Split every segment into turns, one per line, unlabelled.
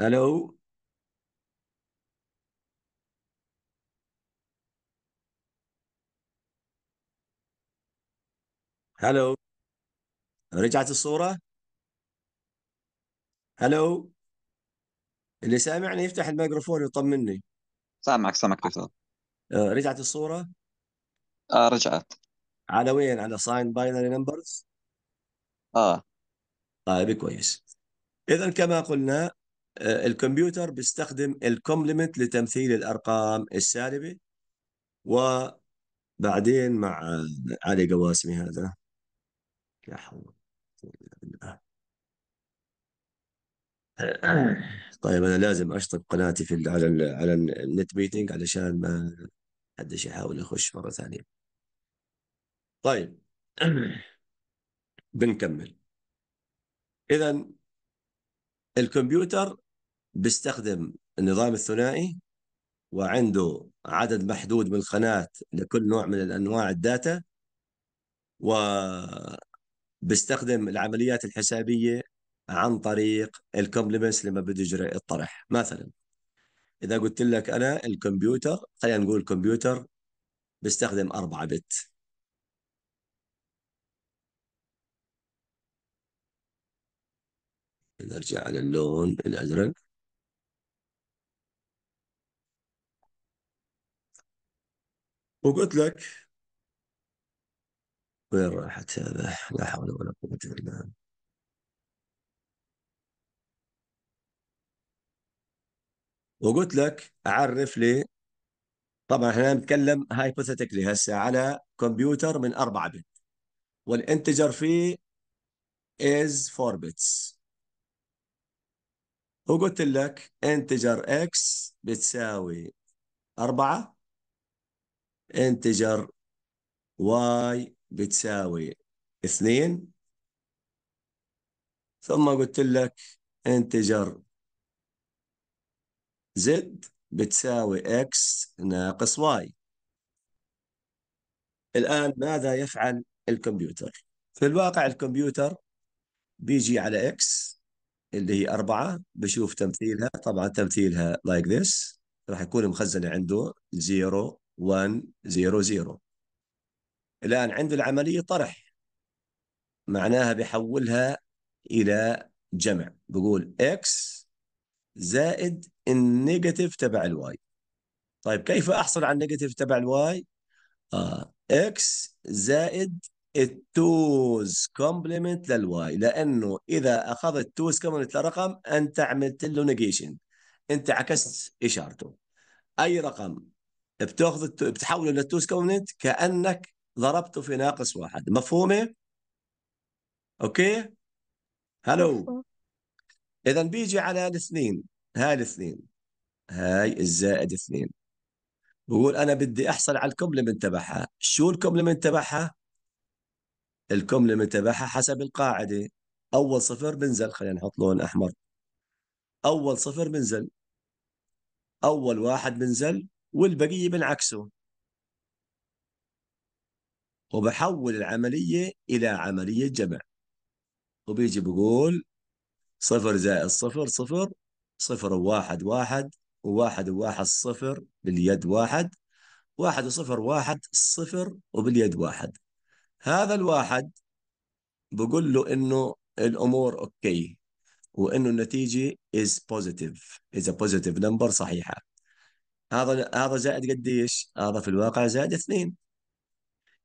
الو الو رجعت الصوره الو اللي سامعني يفتح الميكروفون يطمني سامعك سامعك دكتور آه، رجعت الصوره آه رجعت على وين على ساين باينري نمبرز اه طيب كويس اذا كما قلنا آه، الكمبيوتر بيستخدم الكومبلمنت لتمثيل الارقام السالبه وبعدين مع علي قواسمي هذا يا حول طيب انا لازم اشطب قناتي في على على النت ميتنج علشان ما حدش يحاول يخش مره ثانيه طيب بنكمل اذا الكمبيوتر بيستخدم النظام الثنائي وعنده عدد محدود من القناة لكل نوع من الأنواع الداتا و بيستخدم العمليات الحسابية عن طريق الكومبلمنتس لما بده يجري الطرح مثلا إذا قلت لك أنا الكمبيوتر خلينا نقول الكمبيوتر بيستخدم 4 بت نرجع للون الأزرق وقلت لك وين راحت هذا لا حول ولا قوة إلا وقلت لك عرف لي طبعا احنا نتكلم هايبوثيتيكلي هسه على كمبيوتر من 4 بت والانتجر فيه از 4 بتس وقلت لك انتجر x بتساوي 4 انتجر واي بتساوي اثنين ثم قلت لك انتجر زد بتساوي اكس ناقص واي الآن ماذا يفعل الكمبيوتر في الواقع الكمبيوتر بيجي على اكس اللي هي أربعة بشوف تمثيلها طبعا تمثيلها like this راح يكون مخزنة عنده 0 100 الآن عند العملية طرح معناها بحولها إلى جمع بقول x زائد النيجاتيف تبع الواي طيب كيف أحصل على النيجاتيف تبع الواي؟ آه x زائد التوز كومبلمنت للواي لانه اذا اخذت توز كومبلمنت لرقم انت عملت له نيجيشن انت عكست اشارته اي رقم بتاخذ بتحوله للتوز كومنت كانك ضربته في ناقص واحد مفهومه؟ اوكي؟ هلو اذا بيجي على الاثنين هاي الاثنين هاي الزائد اثنين بقول انا بدي احصل على الكومبلمنت تبعها شو الكومبلمنت تبعها؟ الكومبلمنت تبعها حسب القاعده اول صفر بنزل خلينا نحط لون احمر اول صفر بنزل اول واحد بنزل والبقية بالعكسه وبحول العملية إلى عملية جمع وبيجي بقول صفر زائد صفر صفر صفر وواحد واحد وواحد وواحد صفر باليد واحد واحد وصفر واحد صفر وباليد واحد هذا الواحد بقول له انه الامور اوكي وانه النتيجه is positive is a positive number صحيحه هذا هذا زائد قديش؟ هذا في الواقع زائد اثنين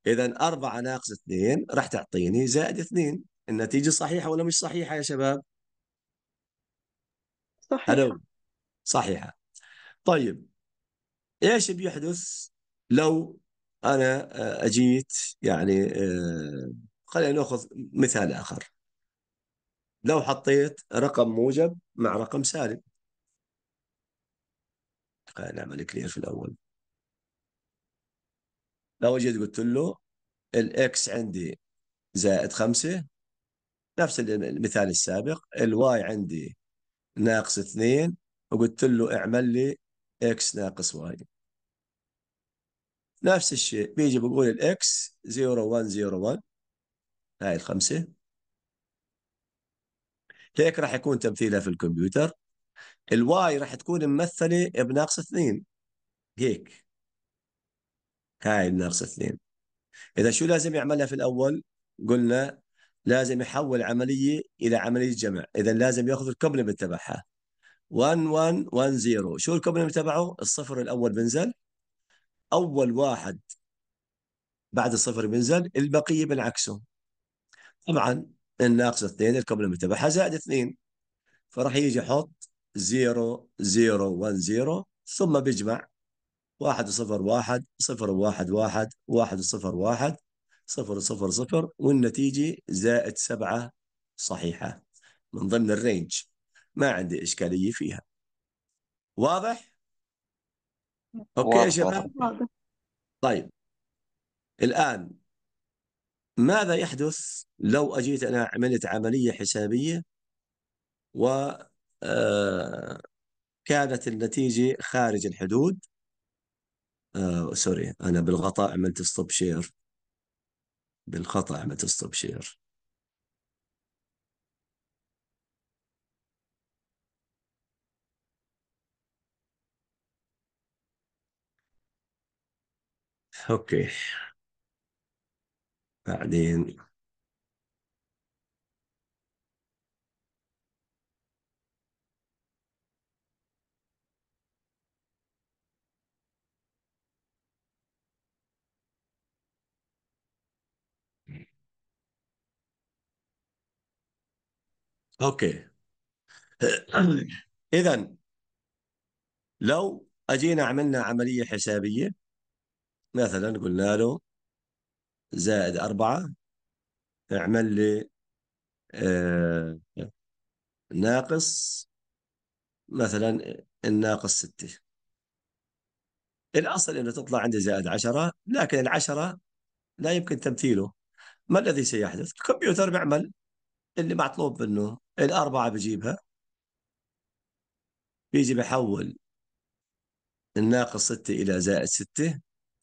اذا أربعة ناقص اثنين راح تعطيني زائد اثنين النتيجة صحيحة ولا مش صحيحة يا شباب؟ صحيحة هلو. صحيحة طيب ايش بيحدث لو انا آه، اجيت يعني آه، خلينا ناخذ مثال اخر لو حطيت رقم موجب مع رقم سالب نعمل كلير في الاول لو جيت قلت له الاكس عندي زائد خمسة نفس المثال السابق الواي عندي ناقص اثنين وقلت له اعمل لي اكس ناقص واي نفس الشيء بيجي بقول الاكس 0 1 0 1 هاي الخمسة هيك راح يكون تمثيلها في الكمبيوتر الواي راح تكون ممثله بناقص اثنين هيك هاي بناقص اثنين اذا شو لازم يعملها في الاول قلنا لازم يحول عمليه الى عمليه جمع اذا لازم ياخذ الكومبلمنت تبعها 1 1 1 0 شو الكومبلمنت تبعه الصفر الاول بنزل اول واحد بعد الصفر بنزل البقيه بنعكسه طبعا الناقص اثنين الكومبلمنت تبعها زائد اثنين فراح يجي يحط 0 0 1 0 ثم بيجمع 1 0 1 0 1 1 1 0 1 0 0 0 والنتيجة زائد 7 صحيحة من ضمن الرينج ما عندي إشكالية فيها واضح؟ أوكي يا شباب واضح. طيب الآن ماذا يحدث لو أجيت أنا عملت عملية حسابية و آه، كانت النتيجة خارج الحدود آه، سوري أنا بالغطاء عملت ستوب شير بالخطأ عملت ستوب شير اوكي بعدين اوكي اذا لو اجينا عملنا عمليه حسابيه مثلا قلنا له زائد أربعة اعمل لي آه، ناقص مثلا الناقص ستة الأصل أنه تطلع عندي زائد عشرة لكن العشرة لا يمكن تمثيله ما الذي سيحدث؟ الكمبيوتر بيعمل اللي مطلوب منه الأربعة بجيبها بيجي بحول الناقص ستة إلى زائد ستة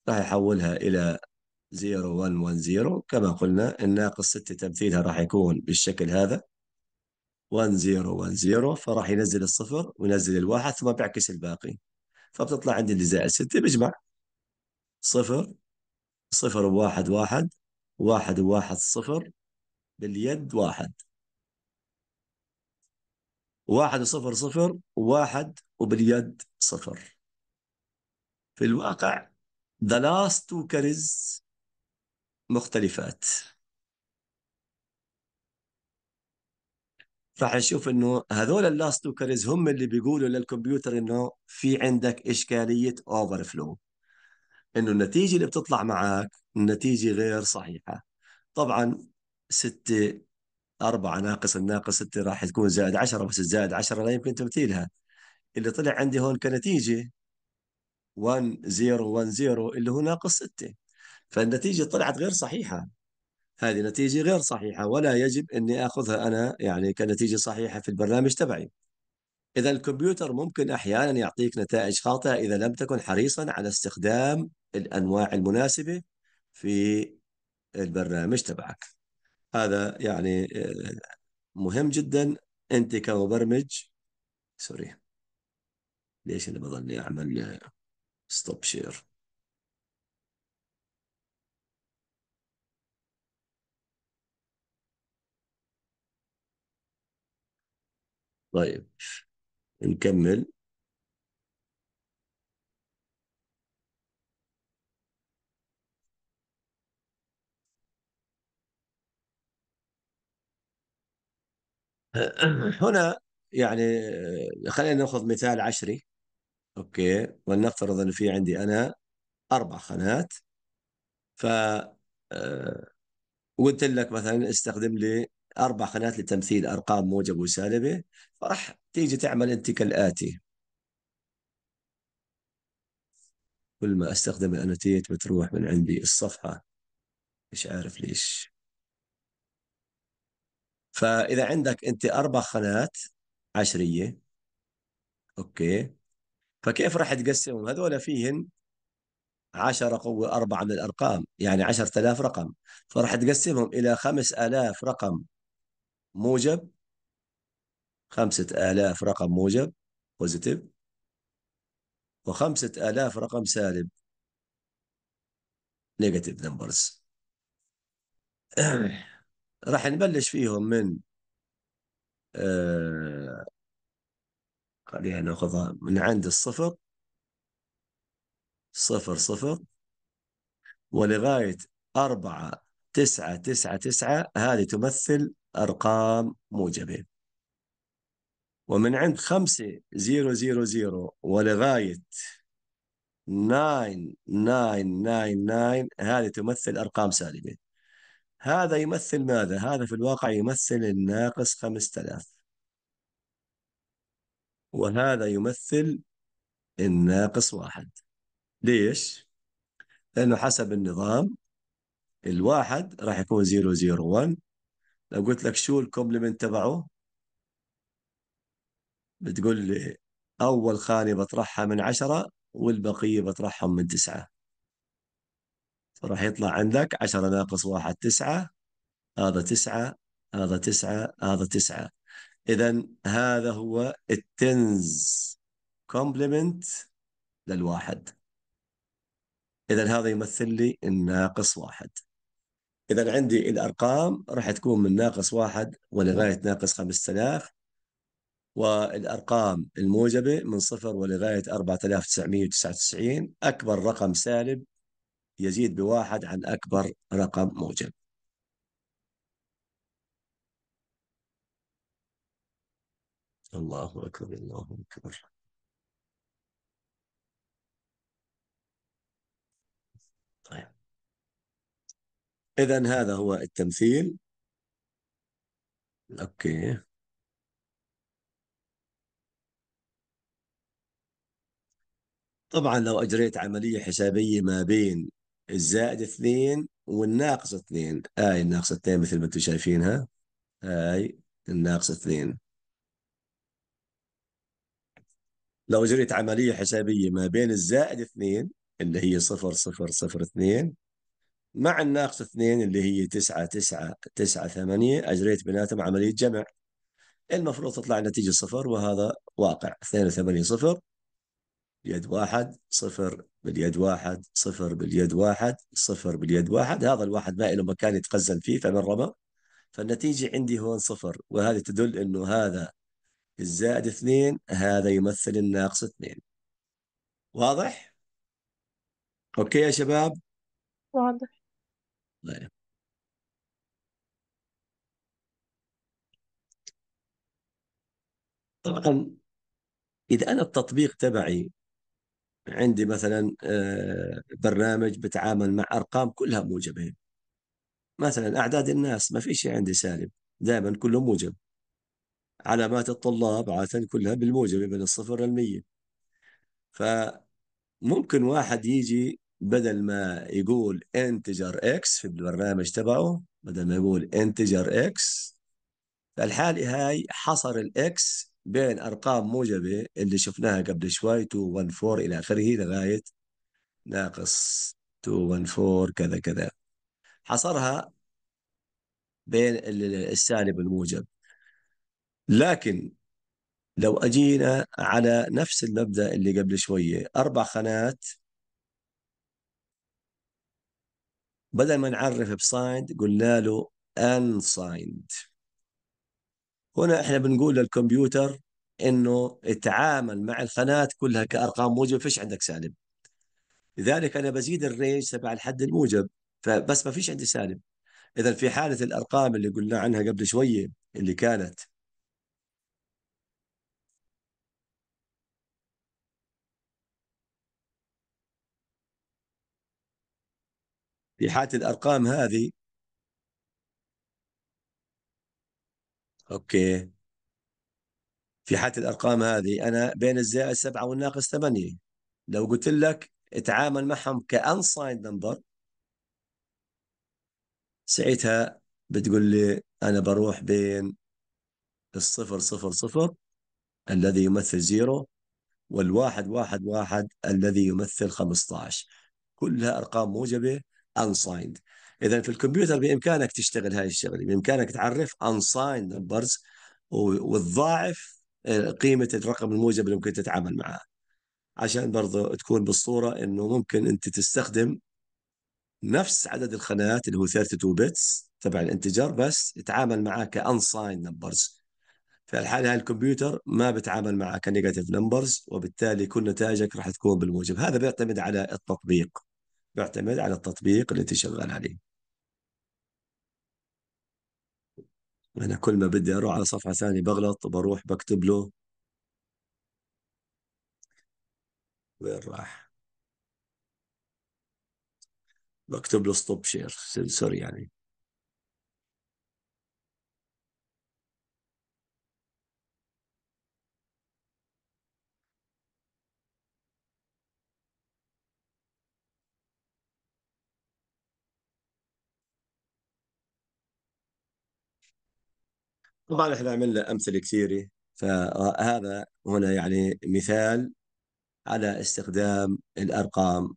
راح يحولها إلى زيرو كما قلنا الناقص 6 تمثيلها راح يكون بالشكل هذا زيرو فراح ينزل الصفر وينزل الواحد ثم بيعكس الباقي فبتطلع عندي اللي زائد 6 بجمع صفر صفر وواحد واحد واحد وواحد صفر باليد واحد واحد صفر صفر واحد وباليد صفر في الواقع the last two carries مختلفات راح نشوف انه هذول اللاست تو كاريز هم اللي بيقولوا للكمبيوتر انه في عندك اشكاليه اوفر فلو انه النتيجه اللي بتطلع معك نتيجه غير صحيحه طبعا 6 4 ناقص الناقص 6 راح تكون زائد 10 بس الزائد 10 لا يمكن تمثيلها اللي طلع عندي هون كنتيجة 1 0 1 0 اللي هو ناقص 6 فالنتيجة طلعت غير صحيحة هذه نتيجة غير صحيحة ولا يجب أني أخذها أنا يعني كنتيجة صحيحة في البرنامج تبعي إذا الكمبيوتر ممكن أحيانا يعطيك نتائج خاطئة إذا لم تكن حريصا على استخدام الأنواع المناسبة في البرنامج تبعك هذا يعني آه، مهم جدا انت كمبرمج سوري ليش انا بظني اعمل ستوب آه، شير طيب نكمل هنا يعني آه، خلينا ناخذ مثال عشري اوكي ولنفترض ان في عندي انا اربع خانات ف آه، قلت لك مثلا استخدم لي اربع خانات لتمثيل ارقام موجب وسالبه فراح تيجي تعمل انت كالاتي كل ما استخدم الانوتيت بتروح من عندي الصفحه مش عارف ليش فاذا عندك انت اربع خانات عشريه اوكي فكيف راح تقسمهم هذول فيهن 10 قوة 4 من الأرقام يعني 10000 رقم فراح تقسمهم إلى 5000 رقم موجب 5000 رقم موجب بوزيتيف و5000 رقم سالب نيجاتيف نمبرز راح نبلش فيهم من آه خلينا ناخذها من عند الصفر صفر صفر ولغاية أربعة تسعة تسعة تسعة هذه تمثل أرقام موجبة ومن عند خمسة زيرو زيرو زيرو ولغاية ناين ناين ناين ناين هذه تمثل أرقام سالبة هذا يمثل ماذا؟ هذا في الواقع يمثل الناقص 5000 وهذا يمثل الناقص واحد ليش؟ لأنه حسب النظام الواحد راح يكون 001 لو قلت لك شو الكومبلمنت تبعه بتقول لي أول خانة بطرحها من عشرة والبقية بطرحهم من تسعة فراح يطلع عندك 10 ناقص 1 9 هذا 9 هذا 9 هذا 9 إذا هذا هو التنز كومبلمنت للواحد إذا هذا يمثل لي الناقص واحد إذا عندي الأرقام راح تكون من ناقص واحد ولغاية ناقص 5000 والأرقام الموجبة من صفر ولغاية 4999 أكبر رقم سالب يزيد بواحد عن أكبر رقم موجب الله أكبر الله أكبر طيب إذا هذا هو التمثيل أوكي طبعا لو أجريت عملية حسابية ما بين الزائد اثنين والناقص اثنين اي الناقص اثنين مثل ما انتم شايفينها اي الناقص اثنين لو جريت عملية حسابية ما بين الزائد اثنين اللي هي صفر صفر صفر اثنين مع الناقص اثنين اللي هي تسعة تسعة تسعة ثمانية أجريت بيناتهم عملية جمع المفروض تطلع النتيجة صفر وهذا واقع اثنين ثمانية صفر باليد واحد صفر باليد واحد صفر باليد واحد صفر باليد واحد هذا الواحد ما له مكان يتخزن فيه فمن رمى فالنتيجة عندي هون صفر وهذه تدل أنه هذا الزائد اثنين هذا يمثل الناقص اثنين واضح؟ أوكي يا شباب؟ واضح طيب طبعا إذا أنا التطبيق تبعي عندي مثلا آه، برنامج بتعامل مع ارقام كلها موجبه مثلا اعداد الناس ما في شيء عندي سالب دائما كله موجب علامات الطلاب عاده كلها بالموجب من الصفر للمية فممكن واحد يجي بدل ما يقول انتجر اكس في البرنامج تبعه بدل ما يقول انتجر اكس الحالة هاي حصر الاكس بين ارقام موجبه اللي شفناها قبل شوي 214 الى اخره لغايه ناقص 214 كذا كذا حصرها بين السالب والموجب لكن لو اجينا على نفس المبدا اللي قبل شويه اربع خانات بدل ما نعرف بسايند قلنا له سايند هنا احنا بنقول للكمبيوتر انه اتعامل مع الخانات كلها كارقام موجبه فيش عندك سالب لذلك انا بزيد الرينج تبع الحد الموجب فبس ما فيش عندي سالب اذا في حاله الارقام اللي قلنا عنها قبل شويه اللي كانت في حاله الارقام هذه اوكي في حاله الارقام هذه انا بين الزائد سبعه والناقص ثمانيه لو قلت لك اتعامل معهم كانسايند نمبر ساعتها بتقول لي انا بروح بين الصفر صفر صفر الذي يمثل زيرو والواحد واحد واحد الذي يمثل 15 كلها ارقام موجبه unsigned اذا في الكمبيوتر بامكانك تشتغل هاي الشغله بامكانك تعرف unsigned numbers وتضاعف آه، قيمه الرقم الموجب اللي ممكن تتعامل معاه عشان برضه تكون بالصوره انه ممكن انت تستخدم نفس عدد الخانات اللي هو 32 بتس تبع الانتجر بس يتعامل معاه كانساين نمبرز فالحالة هاي الكمبيوتر ما بتعامل معاه كنيجاتيف نمبرز وبالتالي كل نتائجك راح تكون بالموجب هذا بيعتمد على التطبيق بيعتمد على التطبيق اللي انت شغال عليه أنا كل ما بدي أروح على صفحة ثانية بغلط بروح بكتب له وين راح؟ بكتب له ستوب شير سوري يعني طبعا احنا عملنا امثله كثيره فهذا هنا يعني مثال على استخدام الارقام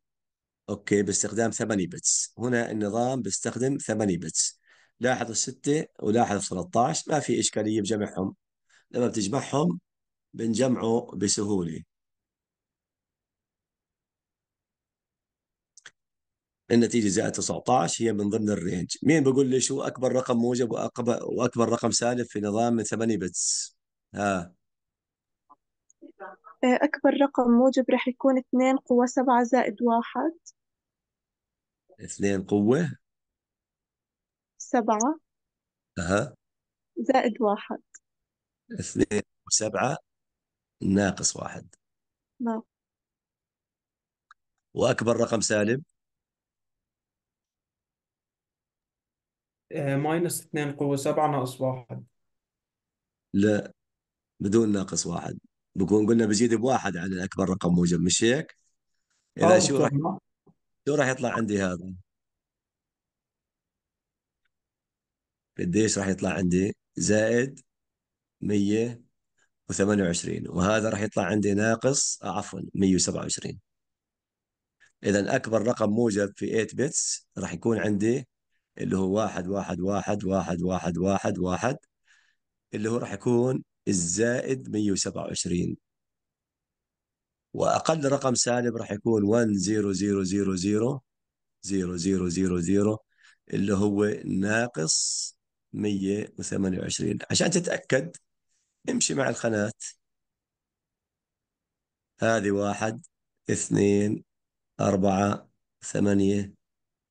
اوكي باستخدام 8 بتس هنا النظام بيستخدم 8 بتس لاحظ الستة ولاحظ 13 ما في إشكالية بجمعهم لما بتجمعهم بنجمعه بسهولة النتيجه زائد 19 هي من ضمن الرينج مين بقول لي شو اكبر رقم موجب واكبر رقم سالب في نظام من 8 بتس ها آه، اكبر رقم موجب راح يكون 2 قوه 7 زائد 1 2 قوه 7 اها زائد 1 2 و7 ناقص 1 نعم واكبر رقم سالب آه، ماينس 2 قوة 7 ناقص 1 لا بدون ناقص واحد بكون قلنا بزيد بواحد على أكبر رقم موجب مش هيك؟ إذا اه شو راح شو راح يطلع عندي هذا؟ قديش راح يطلع عندي؟ زائد 128 وهذا راح يطلع عندي ناقص آه، عفوا 127 إذا أكبر رقم موجب في 8 بيتس راح يكون عندي اللي هو واحد واحد واحد واحد واحد واحد واحد اللي هو راح يكون الزائد 127 وأقل رقم سالب راح يكون 10000000 اللي هو ناقص 128 عشان تتأكد امشي مع الخانات هذه واحد اثنين أربعة ثمانية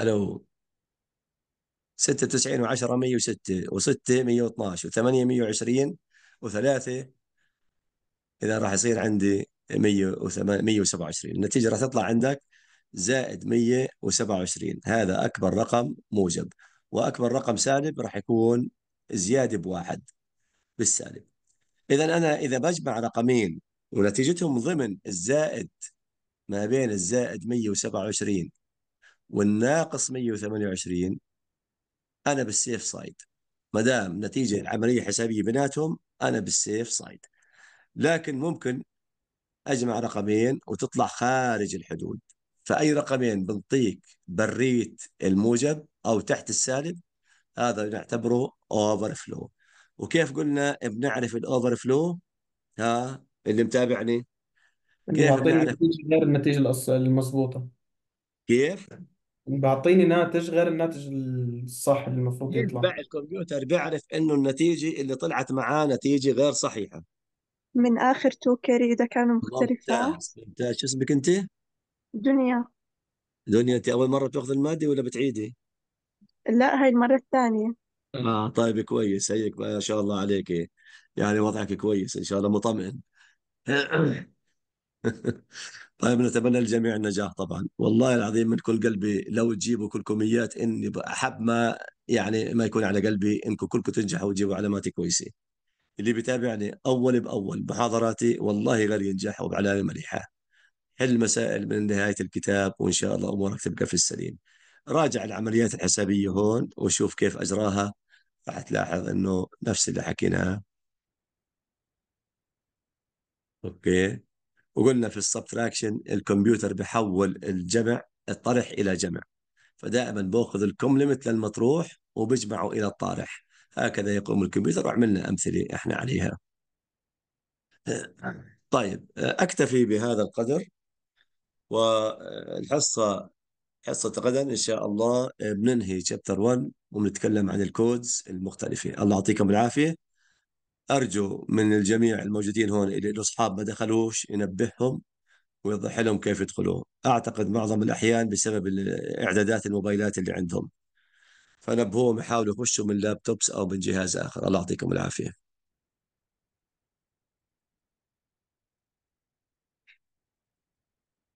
الو 96 و10 106 و6 112 و8 120 و3 اذا راح يصير عندي 127 النتيجه راح تطلع عندك زائد 127 هذا اكبر رقم موجب واكبر رقم سالب راح يكون زياده بواحد بالسالب اذا انا اذا بجمع رقمين ونتيجتهم ضمن الزائد ما بين الزائد 127 والناقص 128 انا بالسيف سايد ما دام نتيجه العمليه حسابيه بيناتهم انا بالسيف سايد لكن ممكن اجمع رقمين وتطلع خارج الحدود فاي رقمين بنعطيك بريت الموجب او تحت السالب هذا نعتبره اوفر فلو وكيف قلنا بنعرف الاوفر فلو ها اللي متابعني كيف بنعرف النتيجه غير النتيجه المضبوطه كيف بعطيني ناتج غير الناتج الصح اللي المفروض إيه، يطلع يتبع الكمبيوتر بيعرف انه النتيجه اللي طلعت معاه نتيجه غير صحيحه من آخر تو كاري إذا كانوا مختلفين ممتاز شو اسمك انت؟ دنيا دنيا انت اول مره بتاخذ الماده ولا بتعيدي؟ لا هاي المرة الثانية اه طيب كويس هيك ما شاء الله عليك يعني وضعك كويس ان شاء الله مطمئن طيب نتمنى للجميع النجاح طبعا والله العظيم من كل قلبي لو تجيبوا كلكم ايات اني احب ما يعني ما يكون على قلبي انكم كلكم تنجحوا وتجيبوا علامات كويسه اللي بيتابعني اول باول محاضراتي والله غير ينجح وبعلامه مليحه حل مسائل من نهايه الكتاب وان شاء الله امورك تبقى في السليم راجع العمليات الحسابيه هون وشوف كيف اجراها راح تلاحظ انه نفس اللي حكيناه اوكي وقلنا في السبتراكشن الكمبيوتر بحول الجمع الطرح الى جمع فدائما باخذ الكوملمت للمطروح وبجمعه الى الطارح هكذا يقوم الكمبيوتر وعملنا امثله احنا عليها طيب اكتفي بهذا القدر والحصه حصه غدا ان شاء الله بننهي شابتر 1 وبنتكلم عن الكودز المختلفه الله يعطيكم العافيه ارجو من الجميع الموجودين هون اللي اصحاب ما دخلوش ينبههم ويوضح لهم كيف يدخلوا اعتقد معظم الاحيان بسبب اعدادات الموبايلات اللي عندهم فنبهوهم يحاولوا يخشوا من لابتوبس او من جهاز اخر الله يعطيكم العافيه